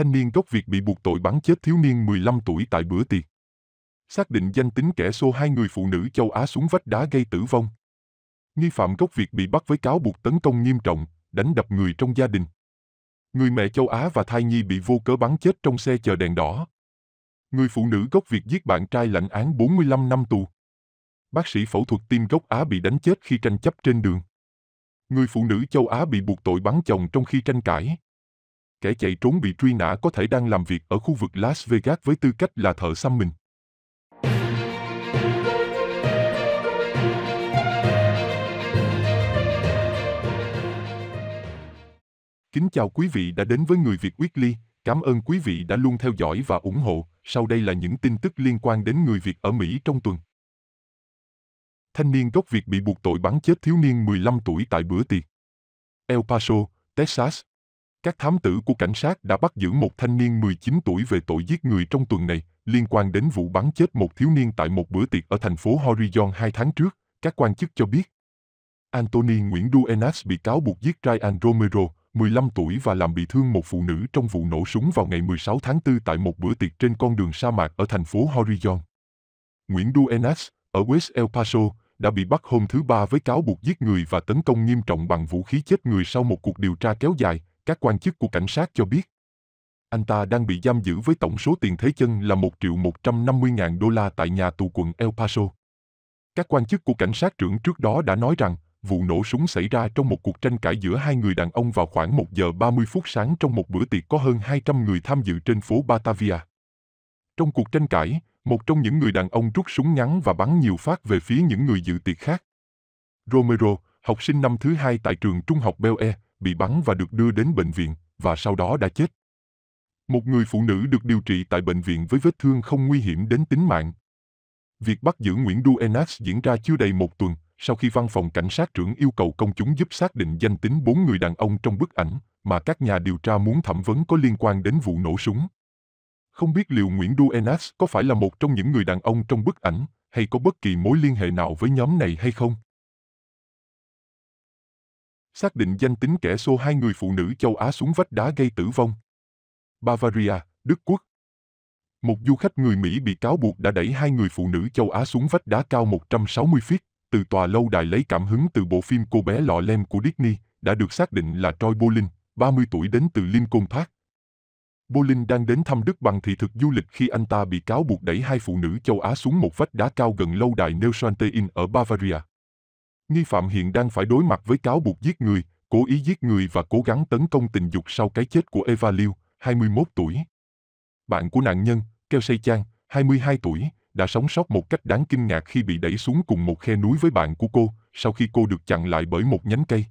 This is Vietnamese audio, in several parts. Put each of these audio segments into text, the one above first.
thanh niên gốc Việt bị buộc tội bắn chết thiếu niên 15 tuổi tại bữa tiệc. Xác định danh tính kẻ xô hai người phụ nữ châu Á xuống vách đá gây tử vong. Nghi phạm gốc Việt bị bắt với cáo buộc tấn công nghiêm trọng, đánh đập người trong gia đình. Người mẹ châu Á và thai nhi bị vô cớ bắn chết trong xe chờ đèn đỏ. Người phụ nữ gốc Việt giết bạn trai lãnh án 45 năm tù. Bác sĩ phẫu thuật tim gốc Á bị đánh chết khi tranh chấp trên đường. Người phụ nữ châu Á bị buộc tội bắn chồng trong khi tranh cãi kẻ chạy trốn bị truy nã có thể đang làm việc ở khu vực Las Vegas với tư cách là thợ xăm mình. Kính chào quý vị đã đến với Người Việt Weekly, cảm ơn quý vị đã luôn theo dõi và ủng hộ. Sau đây là những tin tức liên quan đến người Việt ở Mỹ trong tuần. Thanh niên gốc Việt bị buộc tội bắn chết thiếu niên 15 tuổi tại bữa tiệc. El Paso, Texas, các thám tử của cảnh sát đã bắt giữ một thanh niên 19 tuổi về tội giết người trong tuần này, liên quan đến vụ bắn chết một thiếu niên tại một bữa tiệc ở thành phố Horizon hai tháng trước, các quan chức cho biết. Anthony Nguyễn Duenas bị cáo buộc giết Ryan Romero, 15 tuổi và làm bị thương một phụ nữ trong vụ nổ súng vào ngày 16 tháng 4 tại một bữa tiệc trên con đường sa mạc ở thành phố Horizon. Nguyễn Duenas, ở West El Paso, đã bị bắt hôm thứ Ba với cáo buộc giết người và tấn công nghiêm trọng bằng vũ khí chết người sau một cuộc điều tra kéo dài, các quan chức của cảnh sát cho biết. Anh ta đang bị giam giữ với tổng số tiền thế chân là 1 triệu 150 ngàn đô la tại nhà tù quận El Paso. Các quan chức của cảnh sát trưởng trước đó đã nói rằng vụ nổ súng xảy ra trong một cuộc tranh cãi giữa hai người đàn ông vào khoảng 1 giờ 30 phút sáng trong một bữa tiệc có hơn 200 người tham dự trên phố Batavia. Trong cuộc tranh cãi, một trong những người đàn ông rút súng ngắn và bắn nhiều phát về phía những người dự tiệc khác. Romero, học sinh năm thứ hai tại trường trung học Bel Air, bị bắn và được đưa đến bệnh viện, và sau đó đã chết. Một người phụ nữ được điều trị tại bệnh viện với vết thương không nguy hiểm đến tính mạng. Việc bắt giữ Nguyễn Du Duenas diễn ra chưa đầy một tuần, sau khi văn phòng cảnh sát trưởng yêu cầu công chúng giúp xác định danh tính bốn người đàn ông trong bức ảnh mà các nhà điều tra muốn thẩm vấn có liên quan đến vụ nổ súng. Không biết liệu Nguyễn Du Enas có phải là một trong những người đàn ông trong bức ảnh hay có bất kỳ mối liên hệ nào với nhóm này hay không xác định danh tính kẻ xô hai người phụ nữ châu Á xuống vách đá gây tử vong. Bavaria, Đức Quốc Một du khách người Mỹ bị cáo buộc đã đẩy hai người phụ nữ châu Á xuống vách đá cao 160 feet, từ tòa lâu đài lấy cảm hứng từ bộ phim Cô bé lọ lem của Disney, đã được xác định là Troy Bolin, 30 tuổi đến từ Lincoln Park. Bolin đang đến thăm Đức bằng thị thực du lịch khi anh ta bị cáo buộc đẩy hai phụ nữ châu Á xuống một vách đá cao gần lâu đài Neuschwanstein ở Bavaria. Nghi phạm hiện đang phải đối mặt với cáo buộc giết người, cố ý giết người và cố gắng tấn công tình dục sau cái chết của Eva Liu, 21 tuổi. Bạn của nạn nhân, Kelsey Chang, 22 tuổi, đã sống sót một cách đáng kinh ngạc khi bị đẩy xuống cùng một khe núi với bạn của cô, sau khi cô được chặn lại bởi một nhánh cây.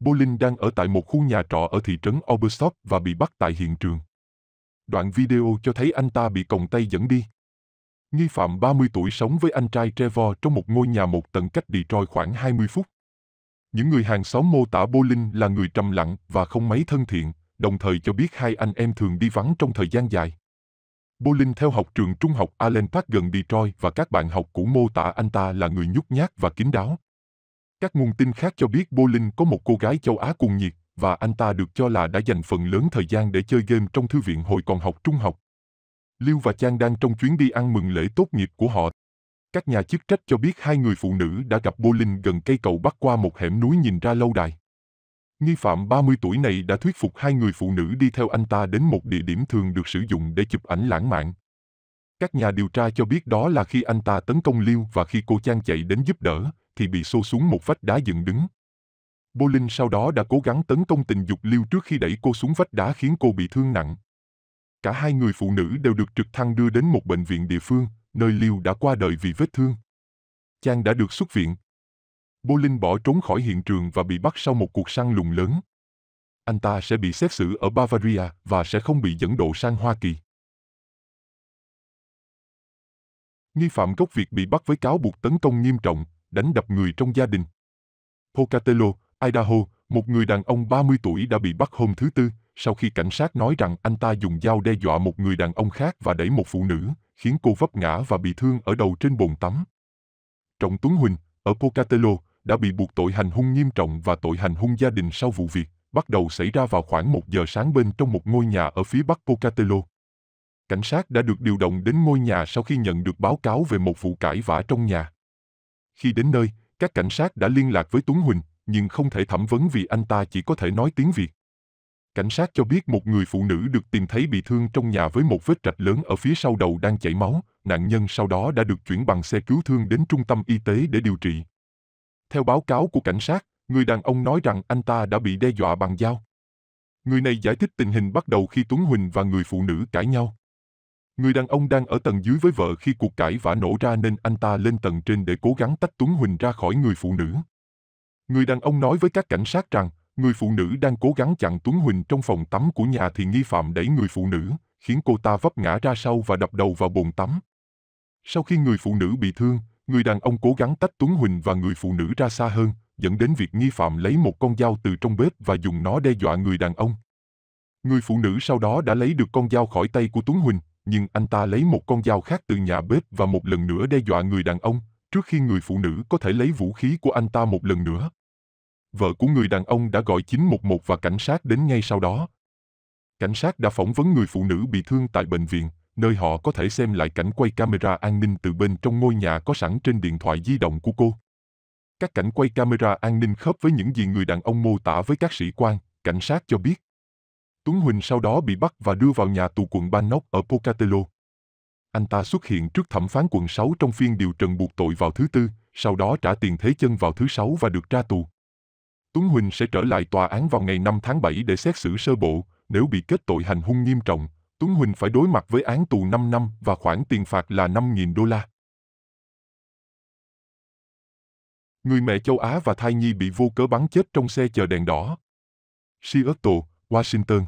Bolin đang ở tại một khu nhà trọ ở thị trấn Oberstdorf và bị bắt tại hiện trường. Đoạn video cho thấy anh ta bị còng tay dẫn đi. Nghi phạm 30 tuổi sống với anh trai Trevor trong một ngôi nhà một tầng cách Detroit khoảng 20 phút. Những người hàng xóm mô tả Bolin là người trầm lặng và không mấy thân thiện, đồng thời cho biết hai anh em thường đi vắng trong thời gian dài. Bolin theo học trường trung học Allen Park gần Detroit và các bạn học cũ mô tả anh ta là người nhút nhát và kín đáo. Các nguồn tin khác cho biết Bolin có một cô gái châu Á cuồng nhiệt và anh ta được cho là đã dành phần lớn thời gian để chơi game trong thư viện hồi còn học trung học. Lưu và Trang đang trong chuyến đi ăn mừng lễ tốt nghiệp của họ. Các nhà chức trách cho biết hai người phụ nữ đã gặp Bô Linh gần cây cầu bắc qua một hẻm núi nhìn ra lâu đài. Nghi phạm 30 tuổi này đã thuyết phục hai người phụ nữ đi theo anh ta đến một địa điểm thường được sử dụng để chụp ảnh lãng mạn. Các nhà điều tra cho biết đó là khi anh ta tấn công Liêu và khi cô Trang chạy đến giúp đỡ, thì bị xô xuống một vách đá dựng đứng. Bô Linh sau đó đã cố gắng tấn công tình dục Liêu trước khi đẩy cô xuống vách đá khiến cô bị thương nặng. Cả hai người phụ nữ đều được trực thăng đưa đến một bệnh viện địa phương, nơi Liêu đã qua đời vì vết thương. Chàng đã được xuất viện. Bô Linh bỏ trốn khỏi hiện trường và bị bắt sau một cuộc săn lùng lớn. Anh ta sẽ bị xét xử ở Bavaria và sẽ không bị dẫn độ sang Hoa Kỳ. Nghi phạm gốc Việt bị bắt với cáo buộc tấn công nghiêm trọng, đánh đập người trong gia đình. Pocatello, Idaho, một người đàn ông 30 tuổi đã bị bắt hôm thứ Tư, sau khi cảnh sát nói rằng anh ta dùng dao đe dọa một người đàn ông khác và đẩy một phụ nữ, khiến cô vấp ngã và bị thương ở đầu trên bồn tắm. Trọng Tuấn Huỳnh, ở Pocatello, đã bị buộc tội hành hung nghiêm trọng và tội hành hung gia đình sau vụ việc, bắt đầu xảy ra vào khoảng 1 giờ sáng bên trong một ngôi nhà ở phía bắc Pocatello. Cảnh sát đã được điều động đến ngôi nhà sau khi nhận được báo cáo về một vụ cãi vã trong nhà. Khi đến nơi, các cảnh sát đã liên lạc với Tuấn Huỳnh, nhưng không thể thẩm vấn vì anh ta chỉ có thể nói tiếng Việt. Cảnh sát cho biết một người phụ nữ được tìm thấy bị thương trong nhà với một vết rạch lớn ở phía sau đầu đang chảy máu, nạn nhân sau đó đã được chuyển bằng xe cứu thương đến trung tâm y tế để điều trị. Theo báo cáo của cảnh sát, người đàn ông nói rằng anh ta đã bị đe dọa bằng dao. Người này giải thích tình hình bắt đầu khi Tuấn Huỳnh và người phụ nữ cãi nhau. Người đàn ông đang ở tầng dưới với vợ khi cuộc cãi vã nổ ra nên anh ta lên tầng trên để cố gắng tách Tuấn Huỳnh ra khỏi người phụ nữ. Người đàn ông nói với các cảnh sát rằng, người phụ nữ đang cố gắng chặn Tuấn Huỳnh trong phòng tắm của nhà thì nghi phạm đẩy người phụ nữ, khiến cô ta vấp ngã ra sau và đập đầu vào bồn tắm. Sau khi người phụ nữ bị thương, người đàn ông cố gắng tách Tuấn Huỳnh và người phụ nữ ra xa hơn, dẫn đến việc nghi phạm lấy một con dao từ trong bếp và dùng nó đe dọa người đàn ông. Người phụ nữ sau đó đã lấy được con dao khỏi tay của Tuấn Huỳnh, nhưng anh ta lấy một con dao khác từ nhà bếp và một lần nữa đe dọa người đàn ông, trước khi người phụ nữ có thể lấy vũ khí của anh ta một lần nữa vợ của người đàn ông đã gọi 911 và cảnh sát đến ngay sau đó. Cảnh sát đã phỏng vấn người phụ nữ bị thương tại bệnh viện, nơi họ có thể xem lại cảnh quay camera an ninh từ bên trong ngôi nhà có sẵn trên điện thoại di động của cô. Các cảnh quay camera an ninh khớp với những gì người đàn ông mô tả với các sĩ quan, cảnh sát cho biết. Tuấn Huỳnh sau đó bị bắt và đưa vào nhà tù quận Ban ở Pocatello. Anh ta xuất hiện trước thẩm phán quận 6 trong phiên điều trần buộc tội vào thứ tư, sau đó trả tiền thế chân vào thứ sáu và được ra tù. Tuấn Huỳnh sẽ trở lại tòa án vào ngày 5 tháng 7 để xét xử sơ bộ, nếu bị kết tội hành hung nghiêm trọng, Tuấn Huỳnh phải đối mặt với án tù 5 năm và khoản tiền phạt là 5.000 đô la. Người mẹ châu Á và thai nhi bị vô cớ bắn chết trong xe chờ đèn đỏ. Seattle, Washington.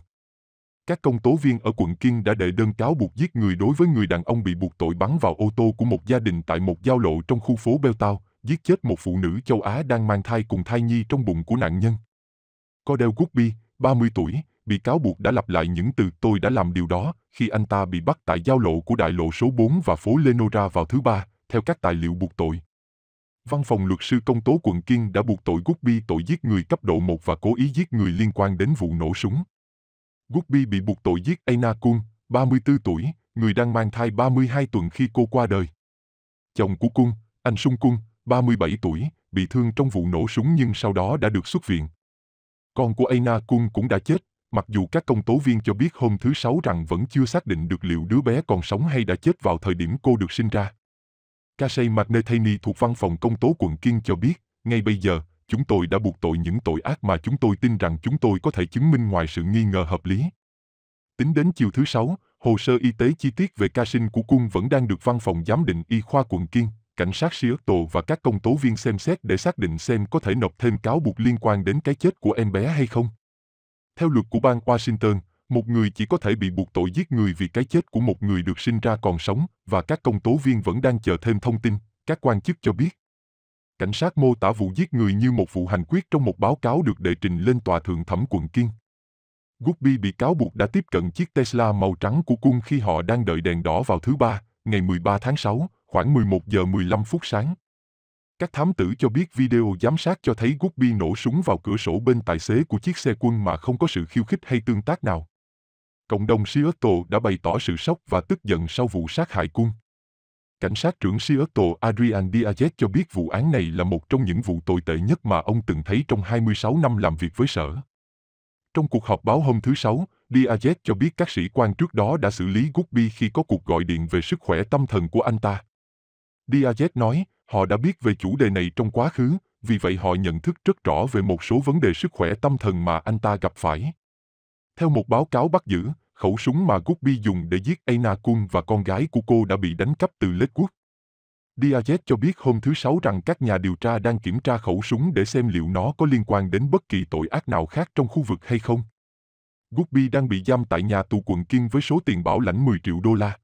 Các công tố viên ở quận King đã đệ đơn cáo buộc giết người đối với người đàn ông bị buộc tội bắn vào ô tô của một gia đình tại một giao lộ trong khu phố Belltown, giết chết một phụ nữ châu Á đang mang thai cùng thai nhi trong bụng của nạn nhân. Cordell Cooper, 30 tuổi, bị cáo buộc đã lặp lại những từ tôi đã làm điều đó khi anh ta bị bắt tại giao lộ của đại lộ số 4 và phố Lenora vào thứ ba, theo các tài liệu buộc tội. Văn phòng luật sư công tố quận Kiên đã buộc tội Guppy tội giết người cấp độ 1 và cố ý giết người liên quan đến vụ nổ súng. Guppy bị buộc tội giết Aina Kun, 34 tuổi, người đang mang thai 32 tuần khi cô qua đời. Chồng của Kun, anh Sung Kun, 37 tuổi, bị thương trong vụ nổ súng nhưng sau đó đã được xuất viện. Con của Aina Kun cũng đã chết, mặc dù các công tố viên cho biết hôm thứ Sáu rằng vẫn chưa xác định được liệu đứa bé còn sống hay đã chết vào thời điểm cô được sinh ra. Casey McNethany thuộc văn phòng công tố quận Kiên cho biết, ngay bây giờ, chúng tôi đã buộc tội những tội ác mà chúng tôi tin rằng chúng tôi có thể chứng minh ngoài sự nghi ngờ hợp lý. Tính đến chiều thứ Sáu, hồ sơ y tế chi tiết về ca sinh của cung vẫn đang được văn phòng giám định y khoa quận Kiên, cảnh sát Seattle và các công tố viên xem xét để xác định xem có thể nộp thêm cáo buộc liên quan đến cái chết của em bé hay không. Theo luật của bang Washington, một người chỉ có thể bị buộc tội giết người vì cái chết của một người được sinh ra còn sống và các công tố viên vẫn đang chờ thêm thông tin, các quan chức cho biết. Cảnh sát mô tả vụ giết người như một vụ hành quyết trong một báo cáo được đệ trình lên tòa thượng thẩm quận Kiên. Guppy bị cáo buộc đã tiếp cận chiếc Tesla màu trắng của cung khi họ đang đợi đèn đỏ vào thứ ba, ngày 13 tháng 6, khoảng 11 giờ 15 phút sáng. Các thám tử cho biết video giám sát cho thấy Guppy nổ súng vào cửa sổ bên tài xế của chiếc xe quân mà không có sự khiêu khích hay tương tác nào. Cộng đồng Seattle đã bày tỏ sự sốc và tức giận sau vụ sát hại quân. Cảnh sát trưởng Seattle Adrian Diaz cho biết vụ án này là một trong những vụ tồi tệ nhất mà ông từng thấy trong 26 năm làm việc với sở. Trong cuộc họp báo hôm thứ Sáu, Diaz cho biết các sĩ quan trước đó đã xử lý Guppy khi có cuộc gọi điện về sức khỏe tâm thần của anh ta. Diaz nói, họ đã biết về chủ đề này trong quá khứ, vì vậy họ nhận thức rất rõ về một số vấn đề sức khỏe tâm thần mà anh ta gặp phải. Theo một báo cáo bắt giữ, khẩu súng mà Guppy dùng để giết Aina Kun và con gái của cô đã bị đánh cắp từ Lết Quốc. Diaz cho biết hôm thứ Sáu rằng các nhà điều tra đang kiểm tra khẩu súng để xem liệu nó có liên quan đến bất kỳ tội ác nào khác trong khu vực hay không. Guppy đang bị giam tại nhà tù quận Kiên với số tiền bảo lãnh 10 triệu đô la.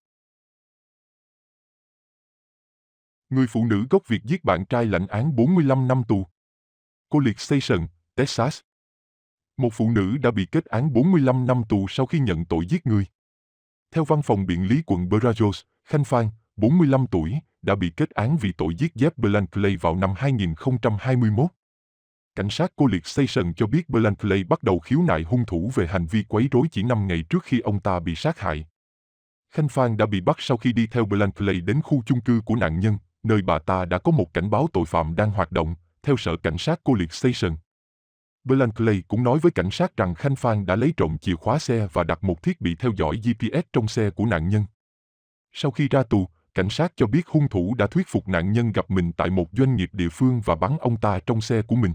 người phụ nữ gốc Việt giết bạn trai lãnh án 45 năm tù. Cô liệt Station, Texas. Một phụ nữ đã bị kết án 45 năm tù sau khi nhận tội giết người. Theo văn phòng biện lý quận Brazos, Khanh Phan, 45 tuổi, đã bị kết án vì tội giết Jeff Blankley vào năm 2021. Cảnh sát cô liệt Station cho biết Blankley bắt đầu khiếu nại hung thủ về hành vi quấy rối chỉ 5 ngày trước khi ông ta bị sát hại. Khanh Phan đã bị bắt sau khi đi theo Blankley đến khu chung cư của nạn nhân, nơi bà ta đã có một cảnh báo tội phạm đang hoạt động, theo sở cảnh sát cô liệt Station. Blankley cũng nói với cảnh sát rằng Khanh Phan đã lấy trộm chìa khóa xe và đặt một thiết bị theo dõi GPS trong xe của nạn nhân. Sau khi ra tù, cảnh sát cho biết hung thủ đã thuyết phục nạn nhân gặp mình tại một doanh nghiệp địa phương và bắn ông ta trong xe của mình.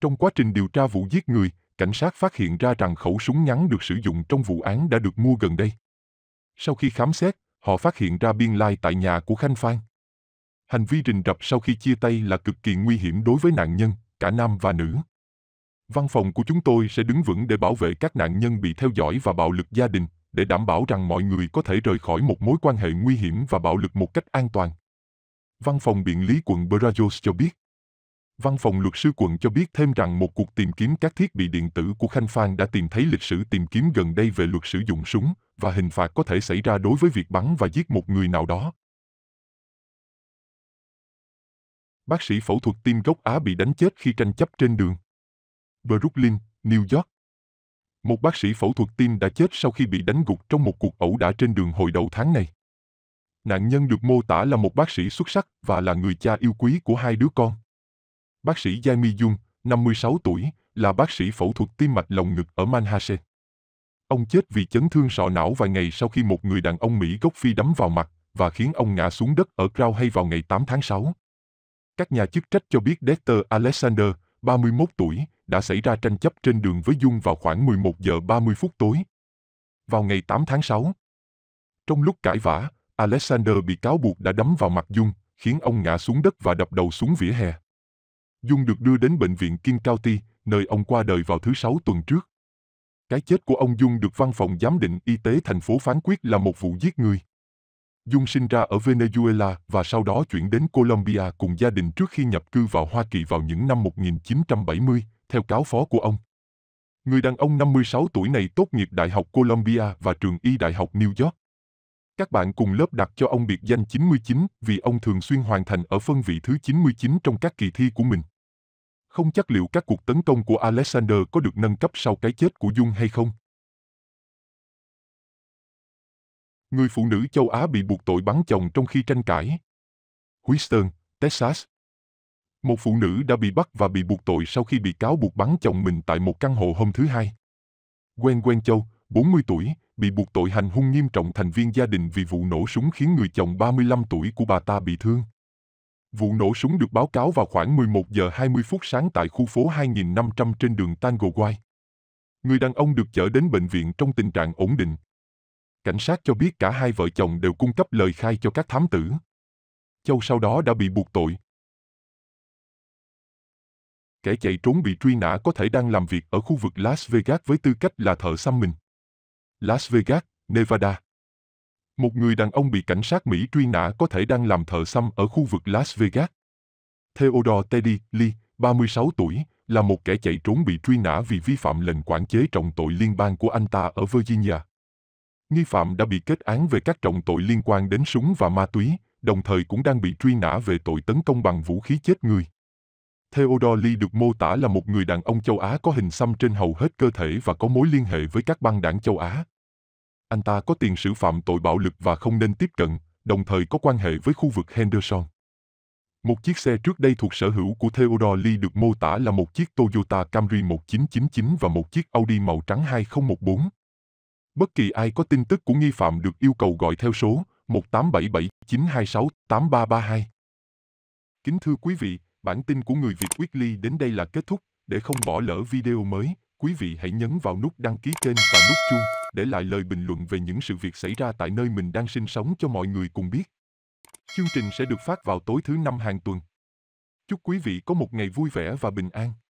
Trong quá trình điều tra vụ giết người, cảnh sát phát hiện ra rằng khẩu súng ngắn được sử dụng trong vụ án đã được mua gần đây. Sau khi khám xét, họ phát hiện ra biên lai tại nhà của Khanh Phan. Hành vi rình rập sau khi chia tay là cực kỳ nguy hiểm đối với nạn nhân, cả nam và nữ. Văn phòng của chúng tôi sẽ đứng vững để bảo vệ các nạn nhân bị theo dõi và bạo lực gia đình, để đảm bảo rằng mọi người có thể rời khỏi một mối quan hệ nguy hiểm và bạo lực một cách an toàn. Văn phòng biện lý quận Brazos cho biết. Văn phòng luật sư quận cho biết thêm rằng một cuộc tìm kiếm các thiết bị điện tử của Khanh Phan đã tìm thấy lịch sử tìm kiếm gần đây về luật sử dụng súng và hình phạt có thể xảy ra đối với việc bắn và giết một người nào đó, bác sĩ phẫu thuật tim gốc Á bị đánh chết khi tranh chấp trên đường. Brooklyn, New York. Một bác sĩ phẫu thuật tim đã chết sau khi bị đánh gục trong một cuộc ẩu đả trên đường hồi đầu tháng này. Nạn nhân được mô tả là một bác sĩ xuất sắc và là người cha yêu quý của hai đứa con. Bác sĩ Jaime Jung, 56 tuổi, là bác sĩ phẫu thuật tim mạch lồng ngực ở Manhattan. Ông chết vì chấn thương sọ não vài ngày sau khi một người đàn ông Mỹ gốc Phi đấm vào mặt và khiến ông ngã xuống đất ở Crow hay vào ngày 8 tháng 6. Các nhà chức trách cho biết Dexter Alexander, 31 tuổi, đã xảy ra tranh chấp trên đường với Dung vào khoảng 11 giờ 30 phút tối. Vào ngày 8 tháng 6, trong lúc cãi vã, Alexander bị cáo buộc đã đấm vào mặt Dung, khiến ông ngã xuống đất và đập đầu xuống vỉa hè. Dung được đưa đến bệnh viện King County, nơi ông qua đời vào thứ Sáu tuần trước. Cái chết của ông Dung được văn phòng giám định y tế thành phố phán quyết là một vụ giết người. Dung sinh ra ở Venezuela và sau đó chuyển đến Colombia cùng gia đình trước khi nhập cư vào Hoa Kỳ vào những năm 1970, theo cáo phó của ông. Người đàn ông 56 tuổi này tốt nghiệp Đại học Columbia và trường y Đại học New York. Các bạn cùng lớp đặt cho ông biệt danh 99 vì ông thường xuyên hoàn thành ở phân vị thứ 99 trong các kỳ thi của mình. Không chắc liệu các cuộc tấn công của Alexander có được nâng cấp sau cái chết của Dung hay không. người phụ nữ châu Á bị buộc tội bắn chồng trong khi tranh cãi. Houston, Texas. Một phụ nữ đã bị bắt và bị buộc tội sau khi bị cáo buộc bắn chồng mình tại một căn hộ hôm thứ Hai. Gwen Gwen Châu, 40 tuổi, bị buộc tội hành hung nghiêm trọng thành viên gia đình vì vụ nổ súng khiến người chồng 35 tuổi của bà ta bị thương. Vụ nổ súng được báo cáo vào khoảng 11 giờ 20 phút sáng tại khu phố 2500 trên đường Tango Guay. Người đàn ông được chở đến bệnh viện trong tình trạng ổn định. Cảnh sát cho biết cả hai vợ chồng đều cung cấp lời khai cho các thám tử. Châu sau đó đã bị buộc tội. Kẻ chạy trốn bị truy nã có thể đang làm việc ở khu vực Las Vegas với tư cách là thợ xăm mình. Las Vegas, Nevada. Một người đàn ông bị cảnh sát Mỹ truy nã có thể đang làm thợ xăm ở khu vực Las Vegas. Theodore Teddy Lee, 36 tuổi, là một kẻ chạy trốn bị truy nã vì vi phạm lệnh quản chế trọng tội liên bang của anh ta ở Virginia. Nghi phạm đã bị kết án về các trọng tội liên quan đến súng và ma túy, đồng thời cũng đang bị truy nã về tội tấn công bằng vũ khí chết người. Theodore Lee được mô tả là một người đàn ông châu Á có hình xăm trên hầu hết cơ thể và có mối liên hệ với các băng đảng châu Á. Anh ta có tiền sử phạm tội bạo lực và không nên tiếp cận, đồng thời có quan hệ với khu vực Henderson. Một chiếc xe trước đây thuộc sở hữu của Theodore Lee được mô tả là một chiếc Toyota Camry 1999 và một chiếc Audi màu trắng 2014. Bất kỳ ai có tin tức của nghi phạm được yêu cầu gọi theo số 1877-926-8332. Kính thưa quý vị, bản tin của người Việt Weekly đến đây là kết thúc. Để không bỏ lỡ video mới, quý vị hãy nhấn vào nút đăng ký kênh và nút chuông để lại lời bình luận về những sự việc xảy ra tại nơi mình đang sinh sống cho mọi người cùng biết. Chương trình sẽ được phát vào tối thứ năm hàng tuần. Chúc quý vị có một ngày vui vẻ và bình an.